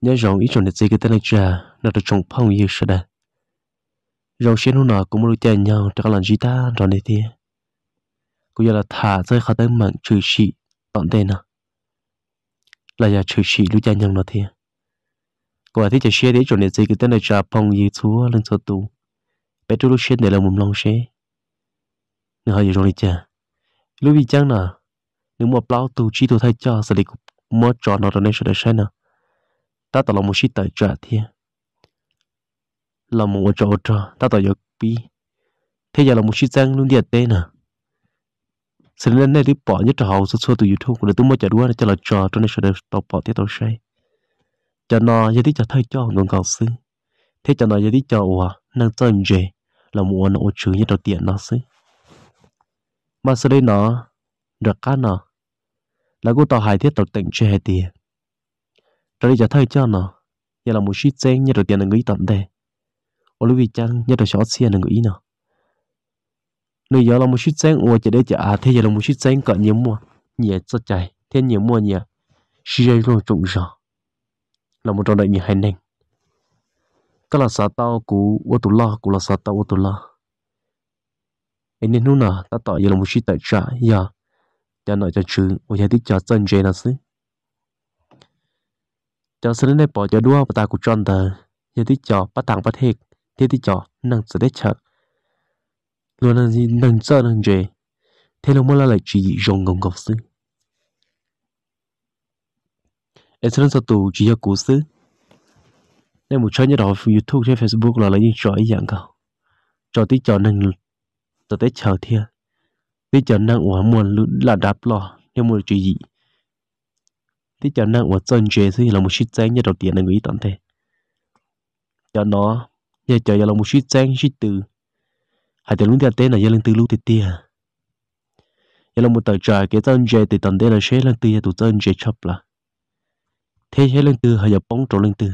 nhớ rộng ý trong lịch sử cái tên là nó được trồng phong yêu sợ đây rộng xin hôm nào cũng muốn tiền nhau cho các lần gì ta rồi này thì cũng giờ là thả rơi khỏi tới mạng trừ sĩ tọn tên nào là giờ trừ sĩ lúc tiền nhau nó thì cô ấy thì chỉ xe để trong lịch sử cái tên là phong yêu chúa lên cho tù bé chú lúc xe để là một lòng xe nữa hơi rồi cha lưu bị chăng nào nếu mà bao tù chỉ tù thay cho sẽ được mua cho nó rồi nên sẽ được sai nào ta tao là một sĩ tài trả thiên là một trò trò ta tao giật bi thế giờ là một sĩ trang luôn điệt à tên nè. xin lên đây đi bỏ nhất trò hậu số số từ youtube để tôi mua trả đua cho là trò cho nên sẽ được tao bỏ tiếp tao say cho nó giờ đi cho thay cho ngon cầu xứ thế cho nó giờ đi cho ủa năng chơi gì là mua nó trừ nhất trò tiền nó xứ mà sau đây nó được cái nó là cô tao hài thiết tao tỉnh chơi hay tiền rồi giờ thấy cho nó giờ là một suy chế như rồi tiền là người tận đề ở lúc vì chăng như rồi xóa xe là người nó nếu giờ là một suy chế ủa chỉ để chả à thế giờ là một suy chế cỡ nhiều mua nhẹ cho chạy thế nhiều mua nhẹ suy chế luôn trụng rõ là một trò đợi nhiều hành nành các là xã tao cũ ô tô lo cũ là xã tao ô tô lo anh nên lúc nào ta tỏ giờ là một suy tại trả giờ cho nó cho chứ ủa giờ thì cho chân chơi là gì cho sân này bỏ cho đua và ta cũng chọn tờ như thế chó bắt tàng bắt hết thế tí chó nâng sợ đấy chợ luôn là gì nâng sợ nâng chơi thế là muốn là lại chỉ dùng ngồng ngọc sư em sẽ sợ tù chỉ cho cố sư nên một chơi như đó youtube trên facebook là lấy những trò ấy dạng cầu trò thế chó nâng tờ đấy chợ thiệt tí chó nâng ủa muốn là đáp lo nên một chuyện gì thế cho nên một chân chế thì là một chiếc tranh như đầu tiên là người tận thế cho nó như chờ là một chiếc tranh chiếc từ hai tiếng lúc tiên là gia lên từ lúc thì tia giờ là một tờ trời cái chân chế từ tận thế là sẽ lên từ tụ chân chế chập là thế sẽ lên từ hay là bóng trổ lên từ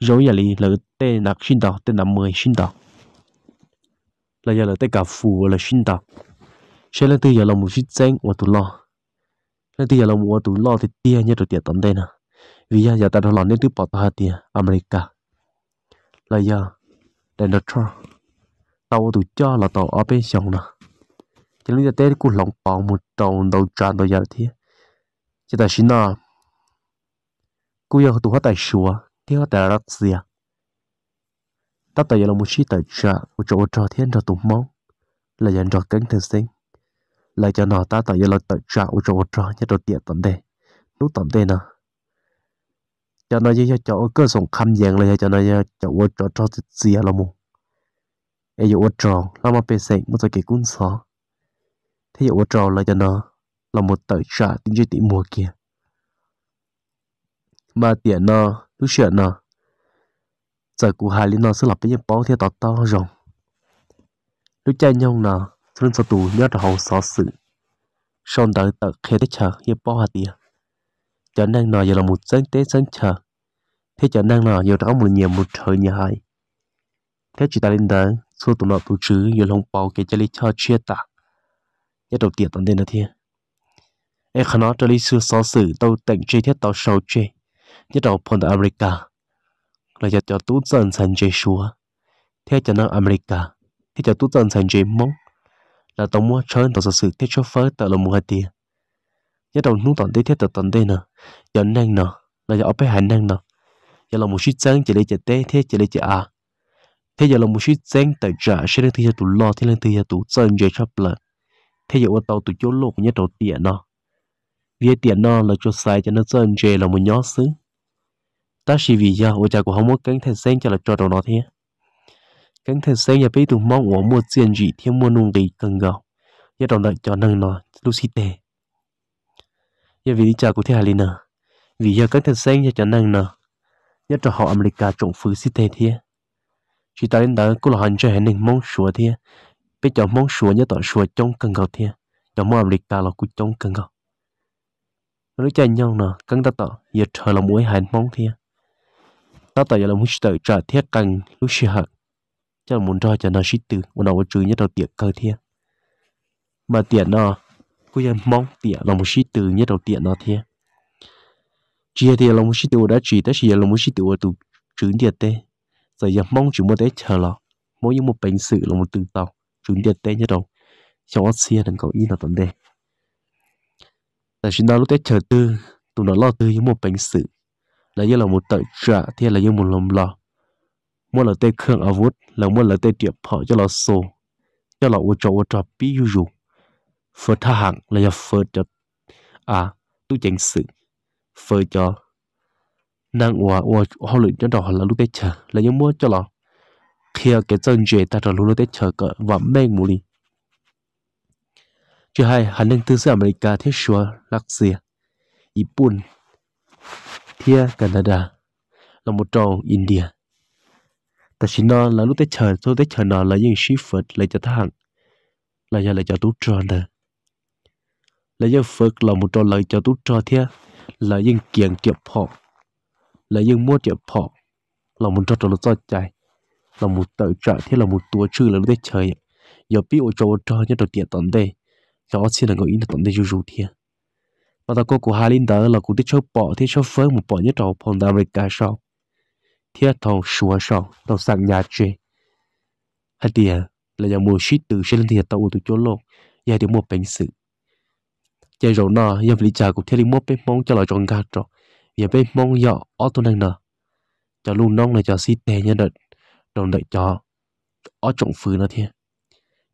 rồi giờ lì là tên là sinh đạo tên là mười sinh đạo là giờ là tên cả phù là sinh đạo sẽ lên từ giờ là một chiếc tranh và tụ lo là tia là mua tụi lo thì tia nhất rồi tia tận đây nè vì giờ ta đó làm nên tiếp bỏ ta tia America là giờ đến đó cho tàu tụi cho là tàu ở bên sông nè chỉ lúc giờ tết cũng lòng bỏ một tàu đầu tràn đầu giờ thì chỉ ta xin nè cũng giờ tụi họ tài sủa thì họ tài rắc gì à ta tài giờ là một chi tài trả một chỗ trò thiên cho tụi mong là dành cho cánh thân sinh lại cho nó ta tại giờ là tự trả u cho một trò nhất đầu tiền tận đây lúc tận đây nè cho nó cho cho cơ sống khăm giang lại cho nó cho u cho cho gì là mu ấy u trò làm mà bên sẹn một cái cái cuốn sọ thế u trò lại cho nó là một tự trả tính chỉ tỷ mùa kia mà tiền nó lúc chuyện nó giờ cụ hai lý nó sẽ lập cái những bó theo tọt to rồi lúc cha nhau nào sơn cho tù nhớ ra hậu xó sự sơn đợi tật khi tích chờ như bó hạt địa trở năng nọ giờ là một dân tế dân chờ thế trở năng nọ giờ đó một nhiều một trời nhà hai thế chỉ ta lên đó số tụ nọ tụ chứ giờ lòng bao cái chơi cho chia tạ nhất đầu tiên tận đến là thiên em khả nó chơi xưa xó sự tàu tỉnh chơi thiết tàu sâu chơi nhất đầu phần ở America là giờ cho tú dân sân chơi xúa thế cho nó America thế cho tú dân sân chơi mong là tổng mua chơi tổ sự thiết cho phơi tờ là mua hai tiền nhất đầu nút tổng tiết thiết tờ tận tê nè giờ năng nè là giờ bé hành năng nè giờ là một suy chân chỉ lấy chỉ tê thế chỉ lấy chỉ à thế giờ là một suy chân tại trả sẽ lên thứ giờ tụ lo thế lên thứ giờ tụ chân dễ chấp lợn thế giờ ô tàu tụ chỗ lục nhất đầu tiền nè vì tiền nè là cho sai cho nó chân dễ là một nhóm xứ ta chỉ vì giờ ô cha của không muốn cánh thành sen cho là cho đầu nó thế kan thật sự nhà bây tụ mong của mua tiền gì thêm mua nung gì cần gạo giờ đồng lợi cho nâng nó lúc xí tệ giờ vì đi chợ của thế hà linh vì giờ kan thật sự nhà cho nâng nó giờ cho họ America trộn phứ xí tệ thế chỉ ta đến đó cũng là hành cho hẹn nên mong sủa thế bây giờ mong sủa nhớ tỏ sủa trong cần gạo thế giờ mong America là cũng trong cần gạo nó chuyện nhau nè cần ta tỏ giờ chờ là mũi hành mong thế ta tỏ giờ là muốn tự trả thiết cần lúc xí hận chắc là muốn cho cho nó shit từ một đầu chú nhất đầu tiệc cơ thiên mà tiện nó cứ giờ mong tiện là một shit từ nhất đầu tiện nó thiên chia thì là một shit từ đã chỉ tới chỉ là một shit từ từ trứng tiệt tê giờ giờ mong chỉ một tới chờ lo mỗi những một bánh sự là một từ tàu trứng tiệt tê nhất đầu cho nó xia đừng có ý là tận đề tại chúng ta lúc tết chờ tư tụi nó lo tư những một bánh sự là như là một tợ trả thì là như một lòng lo mua là tê khương áo vút là mua là tê tiệp họ cho là số cho là ô cho ô cho bí yu yu phở tha hạng là do phở cho à tu chỉnh sự phở cho năng ủa ủa họ lựa cho đó là lúc tê chờ là những mua cho là khi cái chân chuyện ta cho lúc tê chờ cỡ và mêng mù đi chứ hai hắn đang tư sư America thế xua lạc gì Nhật Bản Thia Canada là một trò India แต่ชินอแล้วลูกเตเฉินโซเตเฉินนอนแล้วยังชีฟดเลยจะทางเลยจะเลยจะตุ้จอนเด้อเลยจะฝึกเราหมดจนเลยจะตุ้จอนเทียเลยยังเกี่ยงเจ็บพอเลยยังมั่วเจ็บพอเราหมดจนเราจอดใจเราหมดเตอจ่าที่เราหมดตัวชื่อแล้วลูกเตเฉินอย่าพี่โอจอจอเนี่ยตัวเตี้ยตอนเด้ cho xin là người in tận đây rủ thia mà ta cô của hai linh đó là cũng thích chơi bỏ thích chơi phơi một bỏ nhất trò phòng đam lịch cả sau thiết thầu số sọ tàu sẵn nhà chế hạt tiền là nhà mua shit từ trên thì tàu từ chỗ lộ nhà thì mua bánh sự chơi rồi nọ nhà phải trả của thiết đi mua bánh mong cho lại trong gạt rồi nhà bánh mong dọ ở tu năng nọ cho luôn nong này cho xí tè nhân đợt đồng đợi cho ở trọng phứ nó thiên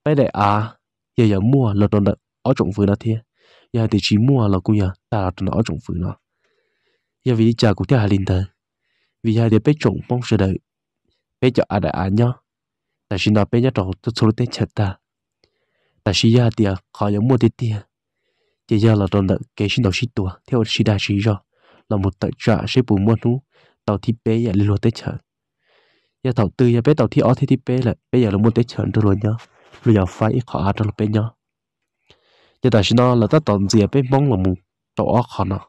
bây đại à giờ giờ mua là đồng đợi ở trọng phứ nó thiên giờ thì chỉ mua là cũng giờ ta là đồng đợi ở trọng phứ nó giờ vì trả của thiết hà linh thôi vì hai đứa bé trộn mong chờ đợi bé cho à đại à nhá ta xin nói bé nhá trong tôi xô tên chặt ta ta xin ra tiệt khó giống mua tiệt tiệt chỉ ra là trộn đợt kế xin đầu xin tua theo xin đa xin ra là một tận trả sẽ bù mua nú tàu thi bé giờ lên luôn tới chợ giờ tàu tư giờ bé tàu thi ó thi thi bé là bây giờ là mua tới chợ được rồi nhá bây giờ phải khó cho là bé nhá giờ ta xin nói là ta tàu gì bé mong là một tổ ó khó nó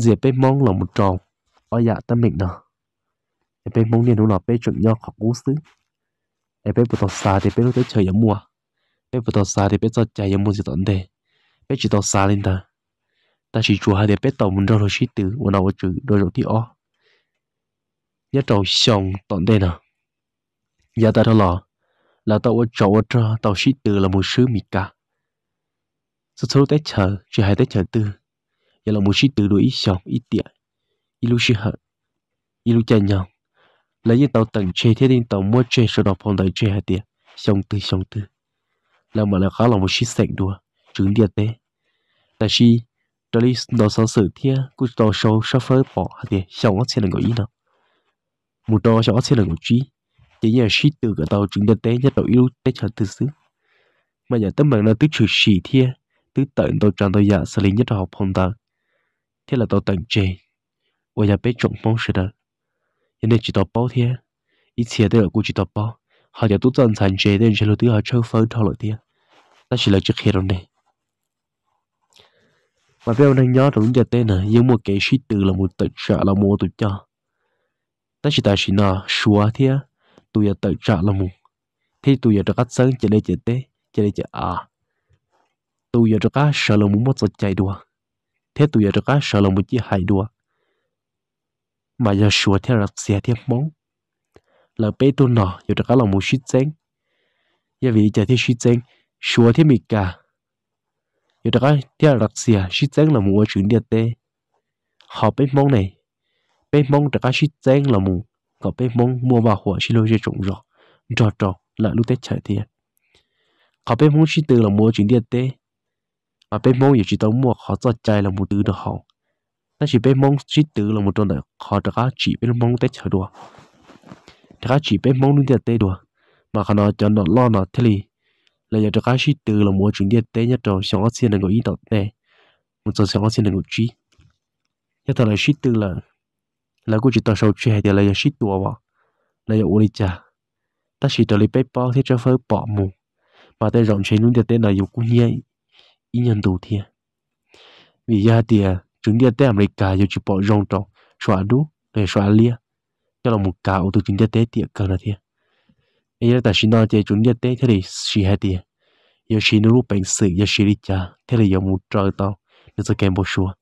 gì bé mong là một tròn ở dạ tâm mình nó em bé mong niên là bé chuẩn nhau khó cố xứ em bé bên bột xa thì bé lúc tới trời giống mùa bên bột xa thì bé cho chạy giống mùa gì tận thế bé chỉ tàu xa lên ta ta chỉ chùa hai để bé tàu muốn đâu rồi chỉ từ của nào chữ đôi rồi thì ó nhất tàu xong tận thế nào giờ ta đó là là tàu ở chỗ ở cho tàu chỉ từ là một sứ mì cả số số tới chờ chỉ hai tới chờ tư, giờ là một chỉ từ đuổi xong ít tiện chân nhau, lấy những tàu tầng chơi thế nên tàu mua chơi sau đó phong đời chơi hạt tiền, xong tư xong tư, là mà là khá là một chiếc sảnh đua, trứng điện tế, tại vì đó lý đó sau sự thế, cứ đó sau sau phơi bỏ hạt tiền, xong nó sẽ là người ý nào, một đó sau nó sẽ là người trí, chỉ nhà ship từ cái tàu trứng điện tế nhất tàu yêu tế chờ từ xứ, mà nhà tâm bằng là tứ trừ sĩ thế, tứ tận tàu tràn tàu giả xử lý nhất học phong đời, thế là tàu tầng chơi 我要被中风似的。人家知道包天，以前都有过知道包，好像都正常些，但是了都要抽风抽了点，那是了就黑了呢。mà bây giờ nhớ đúng giờ tên này nhưng một cái suy từ là một tự trả là một tự cho ta chỉ ta chỉ là xóa thế tôi giờ tự trả là một thì tôi giờ được cắt chỉ để chỉ tế chỉ để chỉ à tôi giờ được cắt sợ là một sự chạy đua thế tôi giờ được cắt sợ một chỉ hại đua mà giờ sửa theo là xe theo món là bé tôi nọ giờ đó là một shit chén giờ vì giờ theo shit chén sửa theo mình cả giờ đó theo là xe shit chén là một chuyển địa tê họ bé mong này bé món đó shit chén là mù, có bé mong mua vào hoa xin lỗi cho trộn rồi trò trò là lúc tết chạy thì họ bé mong shit từ là một chuyển địa tê mà bé mong giờ chỉ tao mua họ cho chạy là một thứ đó học. 但是被蒙只得了么种的，靠着个只被蒙得扯多，这个只被蒙的得多，嘛可能叫那老那这里，来要这个是得了么种的得一种想要先能够遇到的，么做想要先能够追，要到了是得了，来估计到时候追还得来要是多哇，来要屋里家，但是这里被包些这份保姆，嘛在让全弄的得那有姑娘一年多天，为啥的？chúng đi tới America yêu chụp bỏ rong trong xóa đu để xóa lia cho là một ô tô chúng đi tới tiệc cần là thế ấy là ta xin nói chơi chúng đi tới thế thì xì hai tiệc yêu nó lúc bệnh sự yêu xin đi cha thế là yêu một trời tao nên sẽ kèm bổ xua.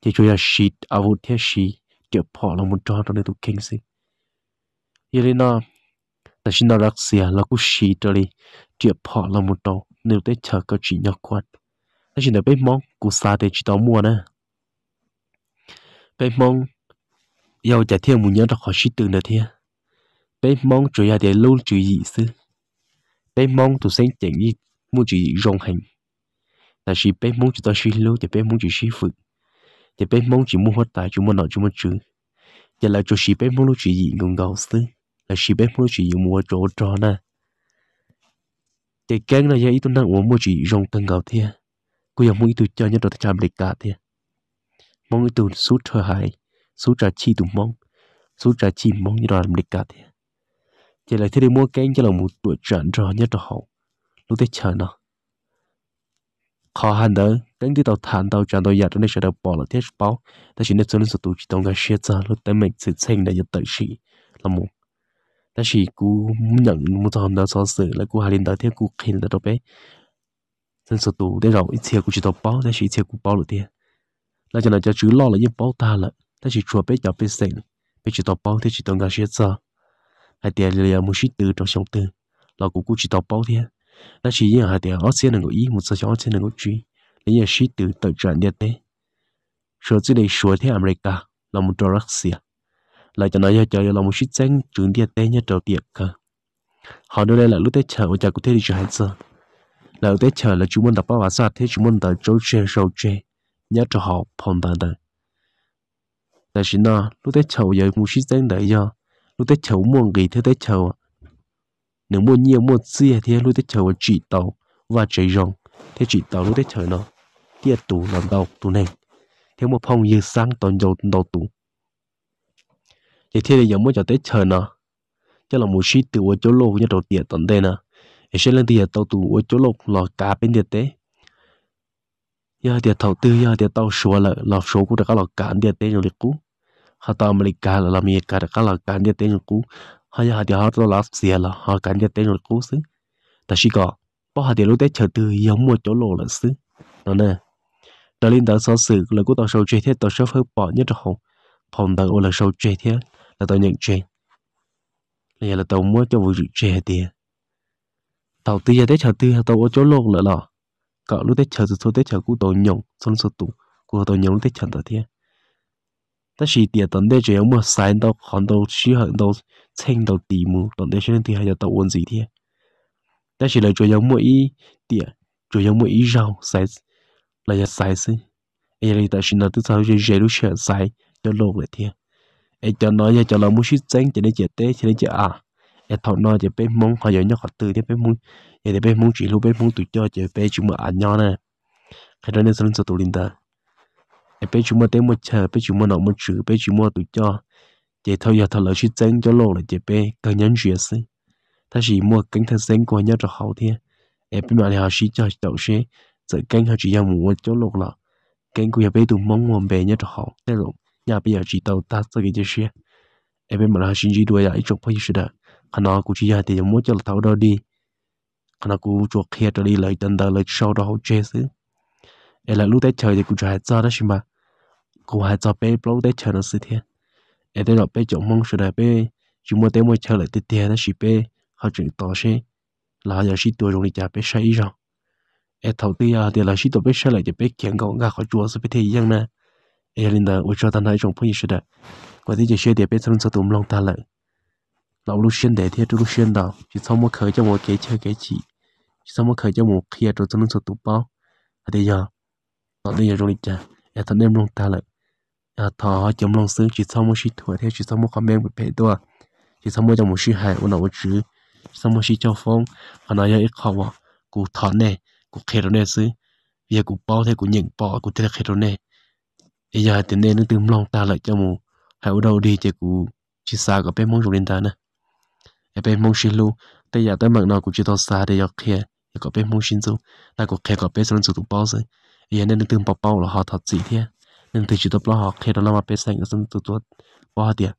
chỉ chơi là xì à vụ thế xì chợ bỏ là một trò trong đây tụ kinh xí yêu lên nó ta xin nó rắc xìa là cú xì trở đi chợ bỏ là một trò nếu tới chờ có chỉ nhau quạt. ta xin nó biết món cú xa để chỉ tao mua nè bên mong yêu trẻ thiên muốn nhớ ra khỏi sự từ nữa thiên bên mong chủ nhà để luôn chủ gì sư bên mong tụi sinh chẳng gì muốn chủ gì rong hành tại vì bên mong chúng ta suy lưu thì bên mong chỉ suy phực thì bên mong chỉ muốn hoạt tài chúng muốn nói chúng muốn chữ giờ là cho chỉ bên mong lúc chỉ gì ngừng đầu sư là chỉ bên mong chỉ dùng mua chỗ cho nè thì cái là do ý tôi đang uống mua chỉ rong tân gạo thiên cô giờ muốn ý tôi cho nhất là thật chạm lịch cả thiên mong tu su thơ hai su trả chi tu mong su trả chi mong như đó làm lịch cả thế chỉ là thế đi mua cái cho là một tuổi trận rồi nhất cho hậu lúc thế chờ nó khó khăn đó đến cái tàu thản tàu trận tàu giặt nên sẽ được bỏ là thiết bao ta chỉ nên cho nên sự tu chỉ tông cái xe ra lúc tới mình sẽ xem để nhận tới sĩ là một ta chỉ cú nhận một thằng đó so sự là cú hai lên tới thế cú khi là đâu bé nên sự tu để rồi ít xe cú chỉ tàu bao ta chỉ xe cú bao được tiền là cho nên cho chú lo là những bảo ta là ta chỉ chùa bé nhỏ bé sành bé chỉ tao bao thì chỉ tao ngang xe ra hai tiền là một chút từ trong sống từ là cũng cũng chỉ tao bao thế ta chỉ những hai tiền ở xe này có ý một số chỗ xe này có chú lấy nhà shit từ tự trận địa thế số chỉ để số thế America là một trò rắc xìa là cho nói cho là một shit danh trường địa thế nhất đầu tiệc cả họ đưa đây là lúc tết chờ ở nhà cũng thế đi chơi hai giờ là lúc tết chờ là chúng mình đọc báo và sát thế chúng mình đọc chơi chơi chơi nhớ cho họ phòng tận tận tại vì nó lúc tới chầu giờ mua xí tên đấy do lúc tới chầu mua gì thì tới chầu nếu mua nhiều mua xí thì lúc tới chầu chỉ tàu và chỉ rồng thế chỉ tàu lúc tới chầu nó tiệt tủ làm đầu tủ này thế một phòng như sáng toàn dầu đầu tủ thì thế là giống mua cho tới chầu nó cho là mua xí từ ở chỗ lô như đầu tiệt tận đây nè sẽ lên tiệt đầu tủ ở chỗ lô là cá bên tiệt tế giờ thì thầu tư giờ thì tao số là là số của các là cản địa tế rồi cũ họ tao mà cả là làm gì cả các là cản địa tế rồi cũ họ giờ thì họ tao làm gì là họ cản địa tế rồi cũ xứ ta chỉ có bao hạt địa lúc tế chờ từ giống một chỗ lộ là xứ nó nè đó liên đó so sự là của tao sâu chơi thế tao sớm hơi bỏ nhất rồi không phòng tao là sâu chơi thế là tao nhận chơi là là tao mua cho vụ chơi thì tao tư giờ tế chờ tư tao ở chỗ lộ là lọ cả lúc tết chờ số tết chờ cú tàu nhộng xong số tụ cú tàu nhộng lúc tết chờ đó thế ta chỉ tiền tận đây chỉ muốn sai đâu còn đâu chỉ hận đâu xem đâu tì mù tận đây xem thì hay là tàu uốn gì thế ta chỉ là chủ yếu mỗi tiền chủ yếu mỗi rau sai là giờ sai xí ấy là ta chỉ là tự sao chỉ dễ lúc chơi sai cho lâu lại thế ấy cho nói cho là muốn chỉ tránh cho nên chỉ tết cho nên chỉ à ya dạ, thọ nó chỉ bé mông họ giờ nhóc họ từ thì bé mông giờ thì bé mông chỉ lúc bé mông tụi cho chỉ bé chúng mà ăn nhau nè cái đó nên sơn sơ tụi linh ta dạ, bé chúng mà té một chờ bé chúng mà nọ một chữ bé chúng mà tụi cho chỉ thọ giờ thọ lỡ chỉ chân cho lộ là chỉ bé cần nhân chuyện gì ta chỉ mua cánh thân sinh của nhau dạ, cho hậu thiên em biết mà họ chỉ cho đậu xe giờ cánh họ chỉ dòng mua cho lộ là cánh của nhà bé tụi mông mồm bé nhau cho hậu thế rồi nhà bây giờ chỉ tàu ta sẽ cái gì em biết mà là họ chỉ đuổi lại chụp phải gì đó khả năng cũng chỉ là thì muốn cho tàu đó đi khả năng cũng chuột kia trở đi lại tận đời lại sau đó hỗ trợ chứ em là lúc tết trời thì cũng chỉ hai giờ đó chứ mà cũng hai giờ bé lúc tết trời nó sẽ thế em thấy là bé chọn mong sự đại bé chỉ muốn tới mua chơi lại tết tiền nó chỉ bé họ chuyện to chứ là giờ chỉ tuổi rồi thì chả bé say rồi em thầu tiên à, thì là chỉ tuổi bé say lại thì bé kiện cậu ngã khỏi chùa sẽ bé thì dân nè em là tôi cho thằng này trong phong gì sự đại có thể chỉ chơi để bé thân sợ tụm lòng ta lại 老路线代替这路线的，就草木口叫我给车给起，就草木口叫我开着只能做读包，还得要，老得要容易讲，也他那么大了，也他叫么生就草木去土的，就草木方面不赔多，就草木叫我去海，我那我吃，草木去交风，还那要一靠我，古谈呢，古开着那是，也古包的古认包，古在开着呢，也要等那那等么大了叫我，还有到底这古去啥个别蒙住领导呢？cái bên mông xin lu bây giờ tới mặt nào cũng chỉ tao xa để giọt kia giờ có bên mông xin zu là có kia có bên sơn zu tụ bao rồi giờ nên từng bao bao là họ thật gì thế nên từ chỉ tập lo họ kia đó là mà bên sang sơn tụ tụ bao tiền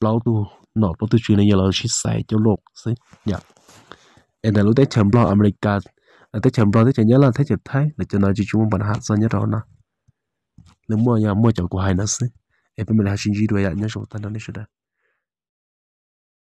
lâu tu nọ lâu tu chuyện này giờ là chỉ xài cho lột xí nhở dạ. em đã lúc tới chấm lo America tới chấm lo tới chấm nhớ là thấy chụp thấy là cho nó chỉ chúng mình hát ra nhớ đó nè nếu mua nhà mua chậu của hai nó xí em bên mình là xin gì đuổi lại nhớ số tan đó đi rồi